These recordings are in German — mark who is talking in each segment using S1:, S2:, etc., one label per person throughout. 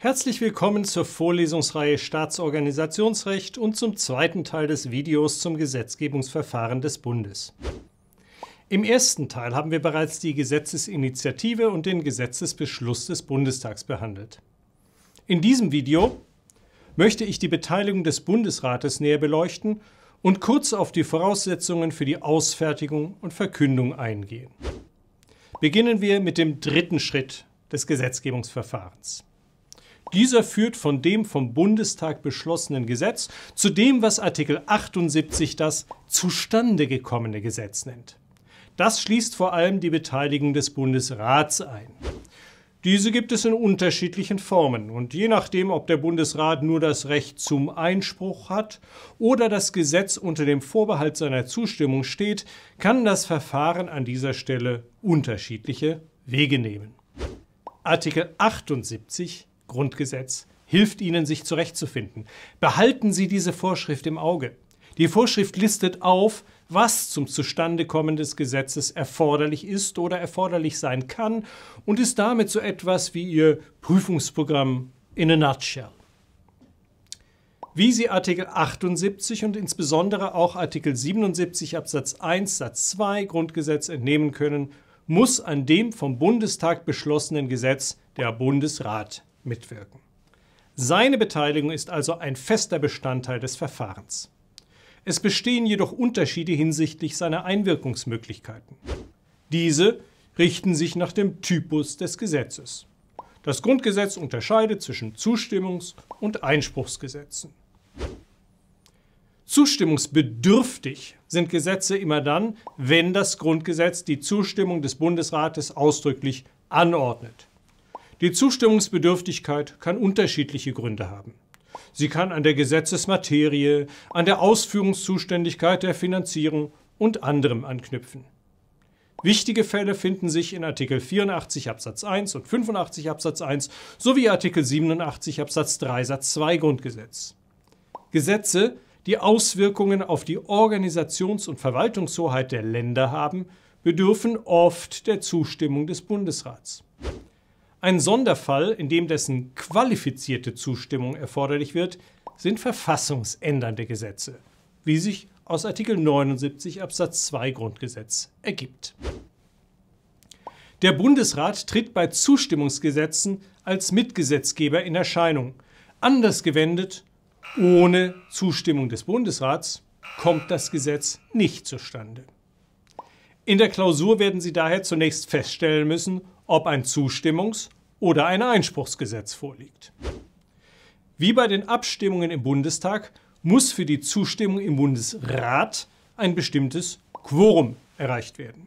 S1: Herzlich willkommen zur Vorlesungsreihe Staatsorganisationsrecht und zum zweiten Teil des Videos zum Gesetzgebungsverfahren des Bundes. Im ersten Teil haben wir bereits die Gesetzesinitiative und den Gesetzesbeschluss des Bundestags behandelt. In diesem Video möchte ich die Beteiligung des Bundesrates näher beleuchten und kurz auf die Voraussetzungen für die Ausfertigung und Verkündung eingehen. Beginnen wir mit dem dritten Schritt des Gesetzgebungsverfahrens. Dieser führt von dem vom Bundestag beschlossenen Gesetz zu dem, was Artikel 78 das zustande gekommene Gesetz nennt. Das schließt vor allem die Beteiligung des Bundesrats ein. Diese gibt es in unterschiedlichen Formen und je nachdem, ob der Bundesrat nur das Recht zum Einspruch hat oder das Gesetz unter dem Vorbehalt seiner Zustimmung steht, kann das Verfahren an dieser Stelle unterschiedliche Wege nehmen. Artikel 78 Grundgesetz hilft Ihnen, sich zurechtzufinden. Behalten Sie diese Vorschrift im Auge. Die Vorschrift listet auf, was zum Zustandekommen des Gesetzes erforderlich ist oder erforderlich sein kann und ist damit so etwas wie Ihr Prüfungsprogramm in a nutshell. Wie Sie Artikel 78 und insbesondere auch Artikel 77 Absatz 1 Satz 2 Grundgesetz entnehmen können, muss an dem vom Bundestag beschlossenen Gesetz der Bundesrat mitwirken. Seine Beteiligung ist also ein fester Bestandteil des Verfahrens. Es bestehen jedoch Unterschiede hinsichtlich seiner Einwirkungsmöglichkeiten. Diese richten sich nach dem Typus des Gesetzes. Das Grundgesetz unterscheidet zwischen Zustimmungs- und Einspruchsgesetzen. Zustimmungsbedürftig sind Gesetze immer dann, wenn das Grundgesetz die Zustimmung des Bundesrates ausdrücklich anordnet. Die Zustimmungsbedürftigkeit kann unterschiedliche Gründe haben. Sie kann an der Gesetzesmaterie, an der Ausführungszuständigkeit der Finanzierung und anderem anknüpfen. Wichtige Fälle finden sich in Artikel 84 Absatz 1 und 85 Absatz 1 sowie Artikel 87 Absatz 3 Satz 2 Grundgesetz. Gesetze, die Auswirkungen auf die Organisations- und Verwaltungshoheit der Länder haben, bedürfen oft der Zustimmung des Bundesrats. Ein Sonderfall, in dem dessen qualifizierte Zustimmung erforderlich wird, sind verfassungsändernde Gesetze, wie sich aus Artikel 79 Absatz 2 Grundgesetz ergibt. Der Bundesrat tritt bei Zustimmungsgesetzen als Mitgesetzgeber in Erscheinung. Anders gewendet, ohne Zustimmung des Bundesrats kommt das Gesetz nicht zustande. In der Klausur werden Sie daher zunächst feststellen müssen, ob ein Zustimmungs- oder ein Einspruchsgesetz vorliegt. Wie bei den Abstimmungen im Bundestag muss für die Zustimmung im Bundesrat ein bestimmtes Quorum erreicht werden.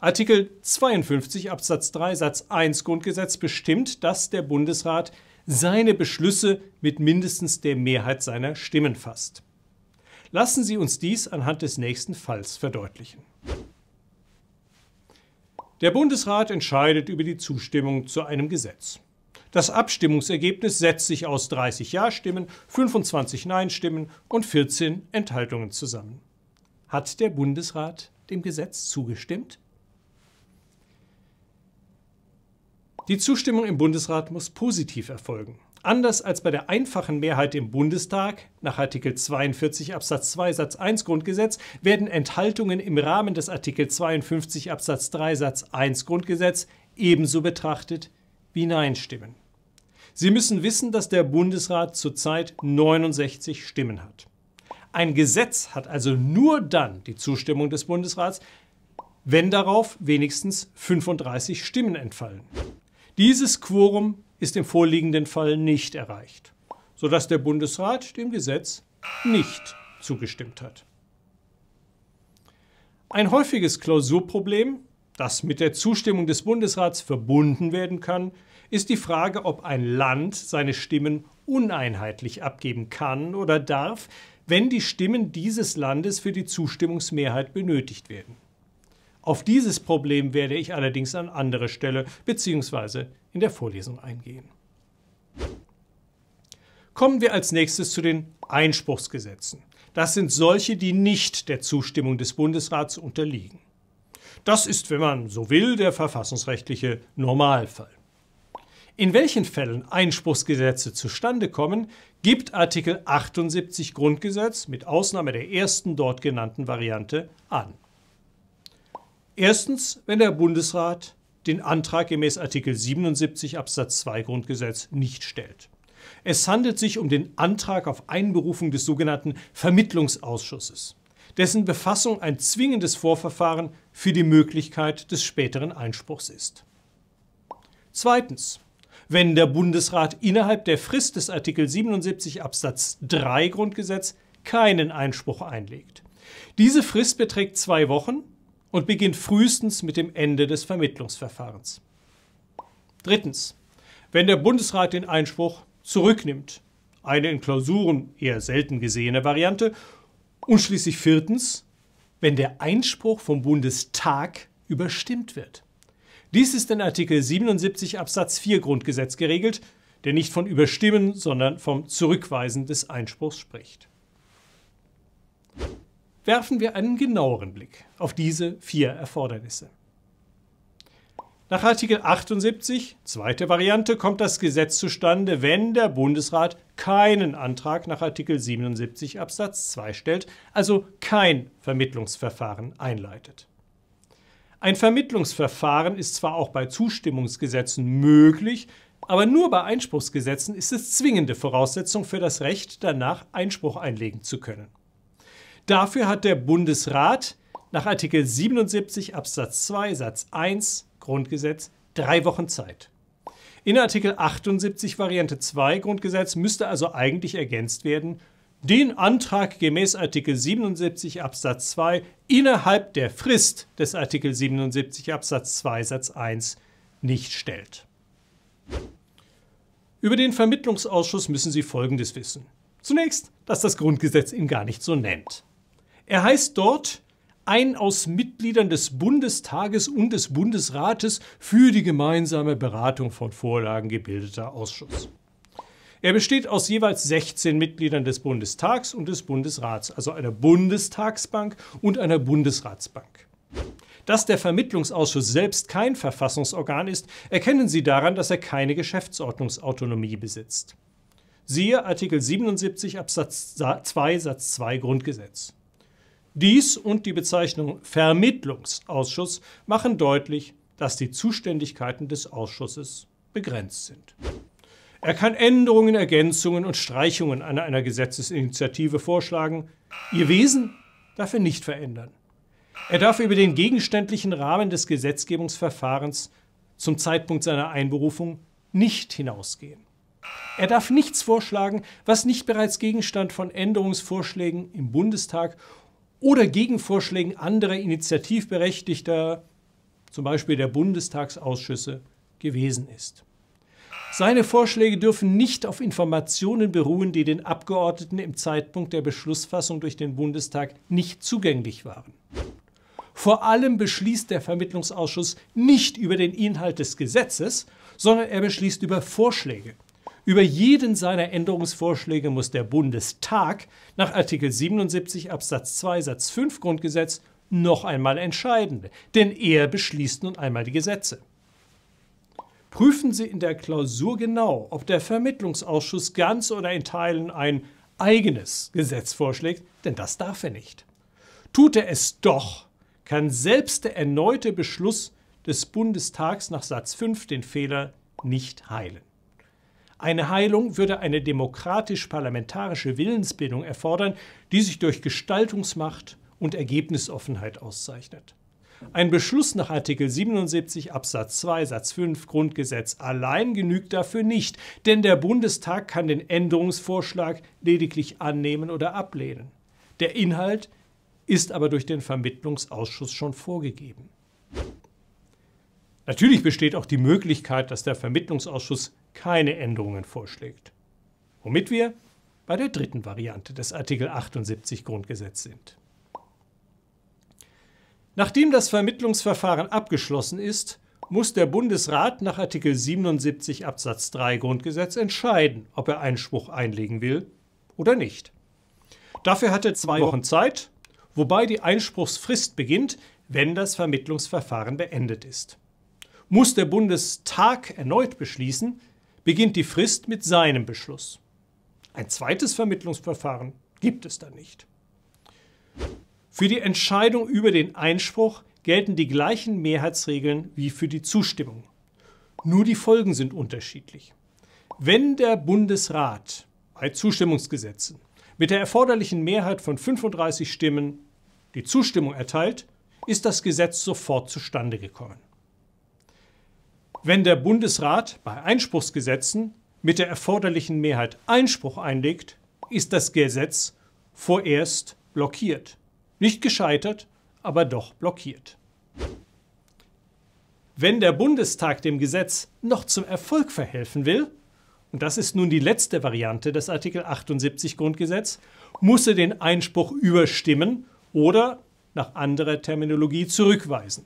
S1: Artikel 52 Absatz 3 Satz 1 Grundgesetz bestimmt, dass der Bundesrat seine Beschlüsse mit mindestens der Mehrheit seiner Stimmen fasst. Lassen Sie uns dies anhand des nächsten Falls verdeutlichen. Der Bundesrat entscheidet über die Zustimmung zu einem Gesetz. Das Abstimmungsergebnis setzt sich aus 30 Ja-Stimmen, 25 Nein-Stimmen und 14 Enthaltungen zusammen. Hat der Bundesrat dem Gesetz zugestimmt? Die Zustimmung im Bundesrat muss positiv erfolgen. Anders als bei der einfachen Mehrheit im Bundestag nach Artikel 42 Absatz 2 Satz 1 Grundgesetz werden Enthaltungen im Rahmen des Artikel 52 Absatz 3 Satz 1 Grundgesetz ebenso betrachtet wie Nein-Stimmen. Sie müssen wissen, dass der Bundesrat zurzeit 69 Stimmen hat. Ein Gesetz hat also nur dann die Zustimmung des Bundesrats, wenn darauf wenigstens 35 Stimmen entfallen. Dieses Quorum ist im vorliegenden Fall nicht erreicht, sodass der Bundesrat dem Gesetz nicht zugestimmt hat. Ein häufiges Klausurproblem, das mit der Zustimmung des Bundesrats verbunden werden kann, ist die Frage, ob ein Land seine Stimmen uneinheitlich abgeben kann oder darf, wenn die Stimmen dieses Landes für die Zustimmungsmehrheit benötigt werden. Auf dieses Problem werde ich allerdings an anderer Stelle bzw in der Vorlesung eingehen. Kommen wir als nächstes zu den Einspruchsgesetzen. Das sind solche, die nicht der Zustimmung des Bundesrats unterliegen. Das ist, wenn man so will, der verfassungsrechtliche Normalfall. In welchen Fällen Einspruchsgesetze zustande kommen, gibt Artikel 78 Grundgesetz mit Ausnahme der ersten dort genannten Variante an. Erstens, wenn der Bundesrat den Antrag gemäß Artikel 77 Absatz 2 Grundgesetz nicht stellt. Es handelt sich um den Antrag auf Einberufung des sogenannten Vermittlungsausschusses, dessen Befassung ein zwingendes Vorverfahren für die Möglichkeit des späteren Einspruchs ist. Zweitens. Wenn der Bundesrat innerhalb der Frist des Artikel 77 Absatz 3 Grundgesetz keinen Einspruch einlegt. Diese Frist beträgt zwei Wochen und beginnt frühestens mit dem Ende des Vermittlungsverfahrens. Drittens. Wenn der Bundesrat den Einspruch zurücknimmt, eine in Klausuren eher selten gesehene Variante, und schließlich viertens, wenn der Einspruch vom Bundestag überstimmt wird. Dies ist in Artikel 77 Absatz 4 Grundgesetz geregelt, der nicht von Überstimmen, sondern vom Zurückweisen des Einspruchs spricht werfen wir einen genaueren Blick auf diese vier Erfordernisse. Nach Artikel 78, zweite Variante, kommt das Gesetz zustande, wenn der Bundesrat keinen Antrag nach Artikel 77 Absatz 2 stellt, also kein Vermittlungsverfahren einleitet. Ein Vermittlungsverfahren ist zwar auch bei Zustimmungsgesetzen möglich, aber nur bei Einspruchsgesetzen ist es zwingende Voraussetzung für das Recht, danach Einspruch einlegen zu können. Dafür hat der Bundesrat nach Artikel 77 Absatz 2 Satz 1 Grundgesetz drei Wochen Zeit. In Artikel 78 Variante 2 Grundgesetz müsste also eigentlich ergänzt werden, den Antrag gemäß Artikel 77 Absatz 2 innerhalb der Frist des Artikel 77 Absatz 2 Satz 1 nicht stellt. Über den Vermittlungsausschuss müssen Sie Folgendes wissen. Zunächst, dass das Grundgesetz ihn gar nicht so nennt. Er heißt dort ein aus Mitgliedern des Bundestages und des Bundesrates für die gemeinsame Beratung von Vorlagen gebildeter Ausschuss. Er besteht aus jeweils 16 Mitgliedern des Bundestags und des Bundesrats, also einer Bundestagsbank und einer Bundesratsbank. Dass der Vermittlungsausschuss selbst kein Verfassungsorgan ist, erkennen Sie daran, dass er keine Geschäftsordnungsautonomie besitzt. Siehe Artikel 77 Absatz 2 Satz 2 Grundgesetz. Dies und die Bezeichnung Vermittlungsausschuss machen deutlich, dass die Zuständigkeiten des Ausschusses begrenzt sind. Er kann Änderungen, Ergänzungen und Streichungen an einer Gesetzesinitiative vorschlagen, ihr Wesen darf er nicht verändern. Er darf über den gegenständlichen Rahmen des Gesetzgebungsverfahrens zum Zeitpunkt seiner Einberufung nicht hinausgehen. Er darf nichts vorschlagen, was nicht bereits Gegenstand von Änderungsvorschlägen im Bundestag oder Gegenvorschlägen anderer Initiativberechtigter, zum Beispiel der Bundestagsausschüsse, gewesen ist. Seine Vorschläge dürfen nicht auf Informationen beruhen, die den Abgeordneten im Zeitpunkt der Beschlussfassung durch den Bundestag nicht zugänglich waren. Vor allem beschließt der Vermittlungsausschuss nicht über den Inhalt des Gesetzes, sondern er beschließt über Vorschläge, über jeden seiner Änderungsvorschläge muss der Bundestag nach Artikel 77 Absatz 2 Satz 5 Grundgesetz noch einmal entscheiden, denn er beschließt nun einmal die Gesetze. Prüfen Sie in der Klausur genau, ob der Vermittlungsausschuss ganz oder in Teilen ein eigenes Gesetz vorschlägt, denn das darf er nicht. Tut er es doch, kann selbst der erneute Beschluss des Bundestags nach Satz 5 den Fehler nicht heilen. Eine Heilung würde eine demokratisch-parlamentarische Willensbildung erfordern, die sich durch Gestaltungsmacht und Ergebnisoffenheit auszeichnet. Ein Beschluss nach Artikel 77 Absatz 2 Satz 5 Grundgesetz allein genügt dafür nicht, denn der Bundestag kann den Änderungsvorschlag lediglich annehmen oder ablehnen. Der Inhalt ist aber durch den Vermittlungsausschuss schon vorgegeben. Natürlich besteht auch die Möglichkeit, dass der Vermittlungsausschuss keine Änderungen vorschlägt. Womit wir bei der dritten Variante des Artikel 78 Grundgesetz sind. Nachdem das Vermittlungsverfahren abgeschlossen ist, muss der Bundesrat nach Artikel 77 Absatz 3 Grundgesetz entscheiden, ob er Einspruch einlegen will oder nicht. Dafür hat er zwei Wochen Zeit, wobei die Einspruchsfrist beginnt, wenn das Vermittlungsverfahren beendet ist. Muss der Bundestag erneut beschließen, beginnt die Frist mit seinem Beschluss. Ein zweites Vermittlungsverfahren gibt es dann nicht. Für die Entscheidung über den Einspruch gelten die gleichen Mehrheitsregeln wie für die Zustimmung. Nur die Folgen sind unterschiedlich. Wenn der Bundesrat bei Zustimmungsgesetzen mit der erforderlichen Mehrheit von 35 Stimmen die Zustimmung erteilt, ist das Gesetz sofort zustande gekommen. Wenn der Bundesrat bei Einspruchsgesetzen mit der erforderlichen Mehrheit Einspruch einlegt, ist das Gesetz vorerst blockiert. Nicht gescheitert, aber doch blockiert. Wenn der Bundestag dem Gesetz noch zum Erfolg verhelfen will, und das ist nun die letzte Variante des Artikel 78 Grundgesetz, muss er den Einspruch überstimmen oder nach anderer Terminologie zurückweisen.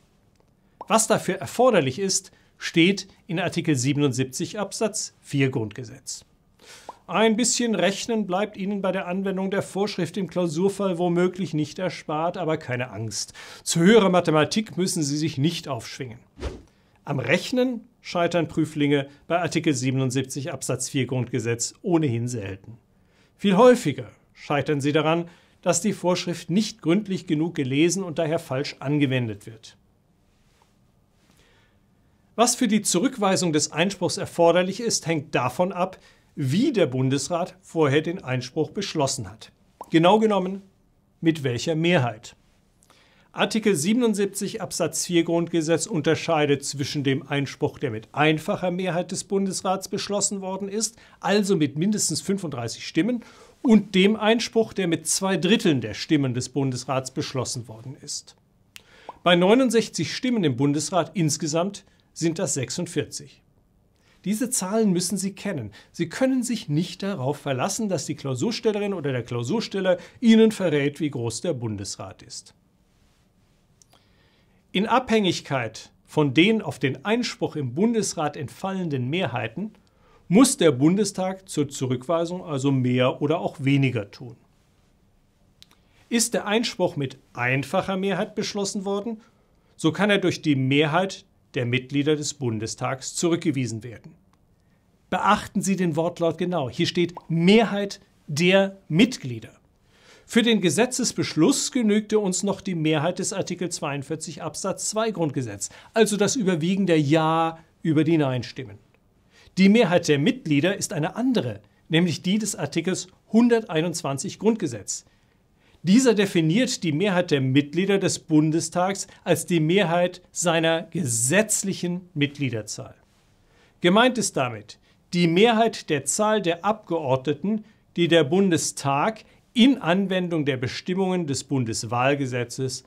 S1: Was dafür erforderlich ist, steht in Artikel 77 Absatz 4 Grundgesetz. Ein bisschen Rechnen bleibt Ihnen bei der Anwendung der Vorschrift im Klausurfall womöglich nicht erspart, aber keine Angst. Zu höherer Mathematik müssen Sie sich nicht aufschwingen. Am Rechnen scheitern Prüflinge bei Artikel 77 Absatz 4 Grundgesetz ohnehin selten. Viel häufiger scheitern sie daran, dass die Vorschrift nicht gründlich genug gelesen und daher falsch angewendet wird. Was für die Zurückweisung des Einspruchs erforderlich ist, hängt davon ab, wie der Bundesrat vorher den Einspruch beschlossen hat. Genau genommen, mit welcher Mehrheit. Artikel 77 Absatz 4 Grundgesetz unterscheidet zwischen dem Einspruch, der mit einfacher Mehrheit des Bundesrats beschlossen worden ist, also mit mindestens 35 Stimmen, und dem Einspruch, der mit zwei Dritteln der Stimmen des Bundesrats beschlossen worden ist. Bei 69 Stimmen im Bundesrat insgesamt sind das 46. Diese Zahlen müssen Sie kennen. Sie können sich nicht darauf verlassen, dass die Klausurstellerin oder der Klausursteller Ihnen verrät, wie groß der Bundesrat ist. In Abhängigkeit von den auf den Einspruch im Bundesrat entfallenden Mehrheiten muss der Bundestag zur Zurückweisung also mehr oder auch weniger tun. Ist der Einspruch mit einfacher Mehrheit beschlossen worden, so kann er durch die Mehrheit der Mitglieder des Bundestags zurückgewiesen werden. Beachten Sie den Wortlaut genau. Hier steht Mehrheit der Mitglieder. Für den Gesetzesbeschluss genügte uns noch die Mehrheit des Artikel 42 Absatz 2 Grundgesetz, also das Überwiegen der Ja über die Nein-Stimmen. Die Mehrheit der Mitglieder ist eine andere, nämlich die des Artikels 121 Grundgesetz. Dieser definiert die Mehrheit der Mitglieder des Bundestags als die Mehrheit seiner gesetzlichen Mitgliederzahl. Gemeint ist damit die Mehrheit der Zahl der Abgeordneten, die der Bundestag in Anwendung der Bestimmungen des Bundeswahlgesetzes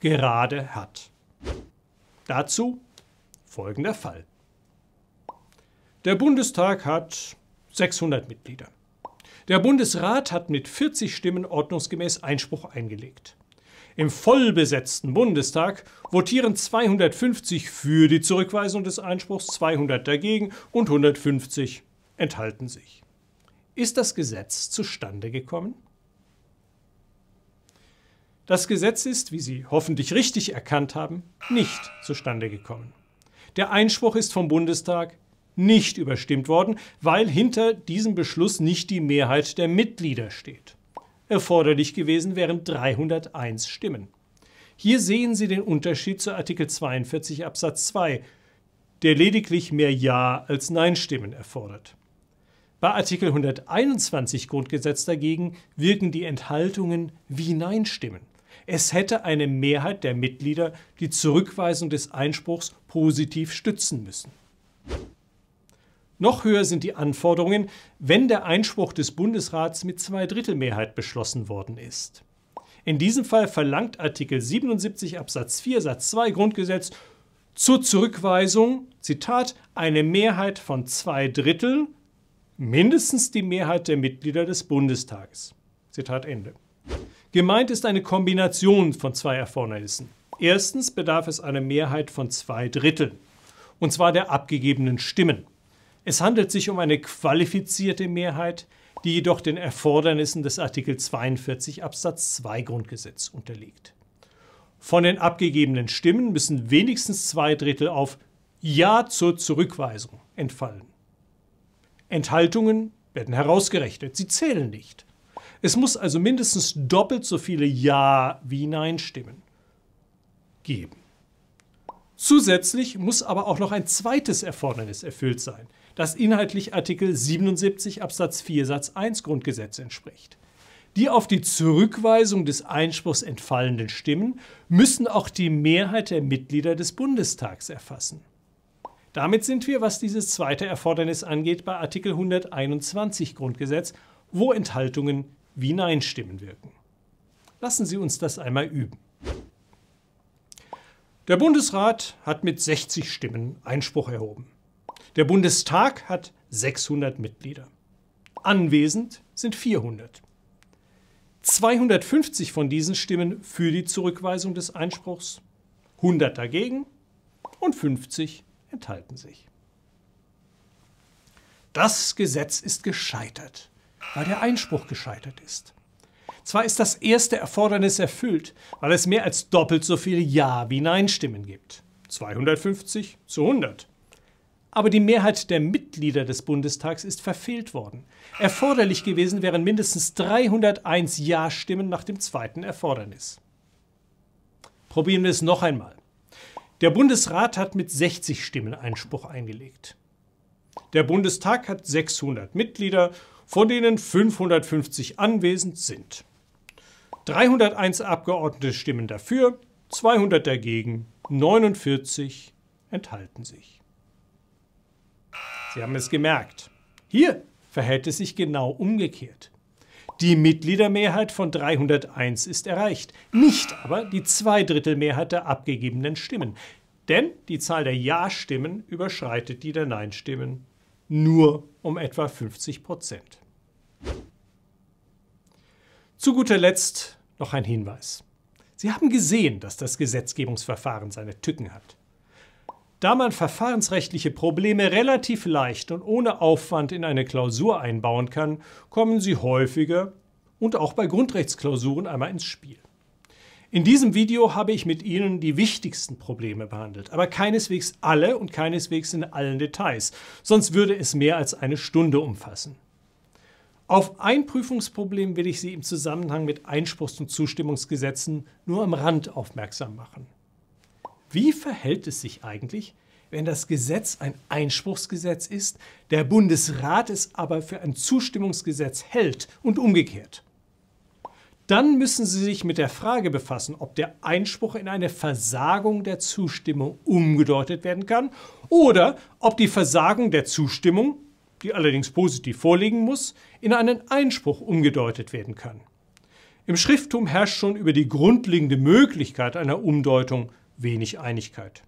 S1: gerade hat. Dazu folgender Fall. Der Bundestag hat 600 Mitglieder. Der Bundesrat hat mit 40 Stimmen ordnungsgemäß Einspruch eingelegt. Im vollbesetzten Bundestag votieren 250 für die Zurückweisung des Einspruchs, 200 dagegen und 150 enthalten sich. Ist das Gesetz zustande gekommen? Das Gesetz ist, wie Sie hoffentlich richtig erkannt haben, nicht zustande gekommen. Der Einspruch ist vom Bundestag nicht überstimmt worden, weil hinter diesem Beschluss nicht die Mehrheit der Mitglieder steht. Erforderlich gewesen wären 301 Stimmen. Hier sehen Sie den Unterschied zu Artikel 42 Absatz 2, der lediglich mehr Ja als Nein-Stimmen erfordert. Bei Artikel 121 Grundgesetz dagegen wirken die Enthaltungen wie Nein-Stimmen. Es hätte eine Mehrheit der Mitglieder die Zurückweisung des Einspruchs positiv stützen müssen. Noch höher sind die Anforderungen, wenn der Einspruch des Bundesrats mit Zweidrittelmehrheit beschlossen worden ist. In diesem Fall verlangt Artikel 77 Absatz 4 Satz 2 Grundgesetz zur Zurückweisung, Zitat, eine Mehrheit von zwei Drittel, mindestens die Mehrheit der Mitglieder des Bundestages. Zitat Ende. Gemeint ist eine Kombination von zwei Erfordernissen. Erstens bedarf es einer Mehrheit von zwei Dritteln, und zwar der abgegebenen Stimmen. Es handelt sich um eine qualifizierte Mehrheit, die jedoch den Erfordernissen des Artikel 42 Absatz 2 Grundgesetz unterliegt. Von den abgegebenen Stimmen müssen wenigstens zwei Drittel auf Ja zur Zurückweisung entfallen. Enthaltungen werden herausgerechnet, sie zählen nicht. Es muss also mindestens doppelt so viele Ja wie Nein Stimmen geben. Zusätzlich muss aber auch noch ein zweites Erfordernis erfüllt sein – das inhaltlich Artikel 77 Absatz 4 Satz 1 Grundgesetz entspricht. Die auf die Zurückweisung des Einspruchs entfallenden Stimmen müssen auch die Mehrheit der Mitglieder des Bundestags erfassen. Damit sind wir, was dieses zweite Erfordernis angeht, bei Artikel 121 Grundgesetz, wo Enthaltungen wie Nein-Stimmen wirken. Lassen Sie uns das einmal üben. Der Bundesrat hat mit 60 Stimmen Einspruch erhoben. Der Bundestag hat 600 Mitglieder. Anwesend sind 400. 250 von diesen stimmen für die Zurückweisung des Einspruchs, 100 dagegen und 50 enthalten sich. Das Gesetz ist gescheitert, weil der Einspruch gescheitert ist. Zwar ist das erste Erfordernis erfüllt, weil es mehr als doppelt so viele Ja wie Nein-Stimmen gibt. 250 zu 100. Aber die Mehrheit der Mitglieder des Bundestags ist verfehlt worden. Erforderlich gewesen wären mindestens 301 Ja-Stimmen nach dem zweiten Erfordernis. Probieren wir es noch einmal. Der Bundesrat hat mit 60 Stimmen Einspruch eingelegt. Der Bundestag hat 600 Mitglieder, von denen 550 anwesend sind. 301 Abgeordnete stimmen dafür, 200 dagegen, 49 enthalten sich. Sie haben es gemerkt. Hier verhält es sich genau umgekehrt. Die Mitgliedermehrheit von 301 ist erreicht, nicht aber die Zweidrittelmehrheit der abgegebenen Stimmen. Denn die Zahl der Ja-Stimmen überschreitet die der Nein-Stimmen nur um etwa 50 Prozent. Zu guter Letzt noch ein Hinweis. Sie haben gesehen, dass das Gesetzgebungsverfahren seine Tücken hat. Da man verfahrensrechtliche Probleme relativ leicht und ohne Aufwand in eine Klausur einbauen kann, kommen sie häufiger und auch bei Grundrechtsklausuren einmal ins Spiel. In diesem Video habe ich mit Ihnen die wichtigsten Probleme behandelt, aber keineswegs alle und keineswegs in allen Details, sonst würde es mehr als eine Stunde umfassen. Auf ein Prüfungsproblem will ich Sie im Zusammenhang mit Einspruchs- und Zustimmungsgesetzen nur am Rand aufmerksam machen. Wie verhält es sich eigentlich, wenn das Gesetz ein Einspruchsgesetz ist, der Bundesrat es aber für ein Zustimmungsgesetz hält und umgekehrt? Dann müssen Sie sich mit der Frage befassen, ob der Einspruch in eine Versagung der Zustimmung umgedeutet werden kann oder ob die Versagung der Zustimmung, die allerdings positiv vorliegen muss, in einen Einspruch umgedeutet werden kann. Im Schrifttum herrscht schon über die grundlegende Möglichkeit einer Umdeutung wenig Einigkeit.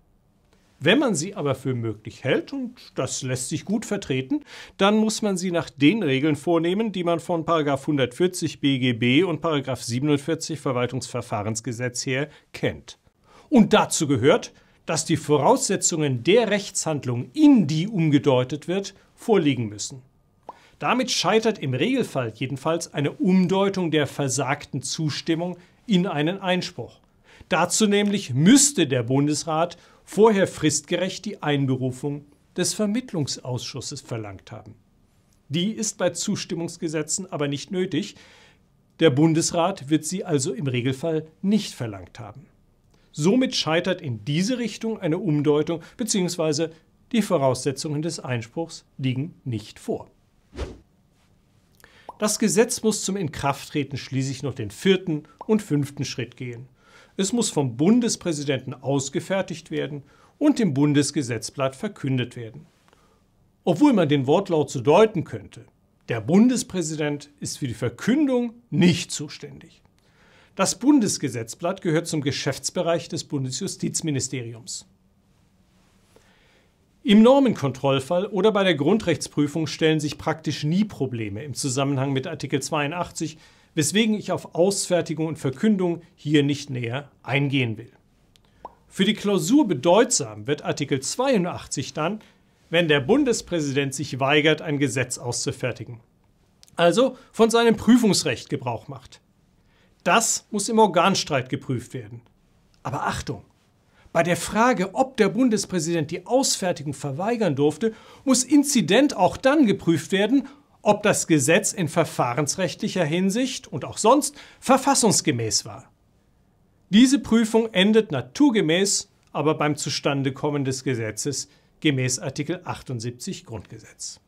S1: Wenn man sie aber für möglich hält, und das lässt sich gut vertreten, dann muss man sie nach den Regeln vornehmen, die man von 140 BGB und 47 Verwaltungsverfahrensgesetz her kennt. Und dazu gehört, dass die Voraussetzungen der Rechtshandlung, in die umgedeutet wird, vorliegen müssen. Damit scheitert im Regelfall jedenfalls eine Umdeutung der versagten Zustimmung in einen Einspruch. Dazu nämlich müsste der Bundesrat vorher fristgerecht die Einberufung des Vermittlungsausschusses verlangt haben. Die ist bei Zustimmungsgesetzen aber nicht nötig. Der Bundesrat wird sie also im Regelfall nicht verlangt haben. Somit scheitert in diese Richtung eine Umdeutung bzw. die Voraussetzungen des Einspruchs liegen nicht vor. Das Gesetz muss zum Inkrafttreten schließlich noch den vierten und fünften Schritt gehen. Es muss vom Bundespräsidenten ausgefertigt werden und im Bundesgesetzblatt verkündet werden. Obwohl man den Wortlaut so deuten könnte, der Bundespräsident ist für die Verkündung nicht zuständig. Das Bundesgesetzblatt gehört zum Geschäftsbereich des Bundesjustizministeriums. Im Normenkontrollfall oder bei der Grundrechtsprüfung stellen sich praktisch nie Probleme im Zusammenhang mit Artikel 82 weswegen ich auf Ausfertigung und Verkündung hier nicht näher eingehen will. Für die Klausur bedeutsam wird Artikel 82 dann, wenn der Bundespräsident sich weigert, ein Gesetz auszufertigen. Also von seinem Prüfungsrecht Gebrauch macht. Das muss im Organstreit geprüft werden. Aber Achtung! Bei der Frage, ob der Bundespräsident die Ausfertigung verweigern durfte, muss Inzident auch dann geprüft werden, ob das Gesetz in verfahrensrechtlicher Hinsicht und auch sonst verfassungsgemäß war. Diese Prüfung endet naturgemäß aber beim Zustandekommen des Gesetzes gemäß Artikel 78 Grundgesetz.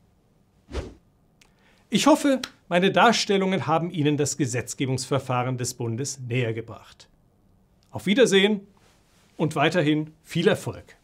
S1: Ich hoffe, meine Darstellungen haben Ihnen das Gesetzgebungsverfahren des Bundes näher gebracht. Auf Wiedersehen und weiterhin viel Erfolg!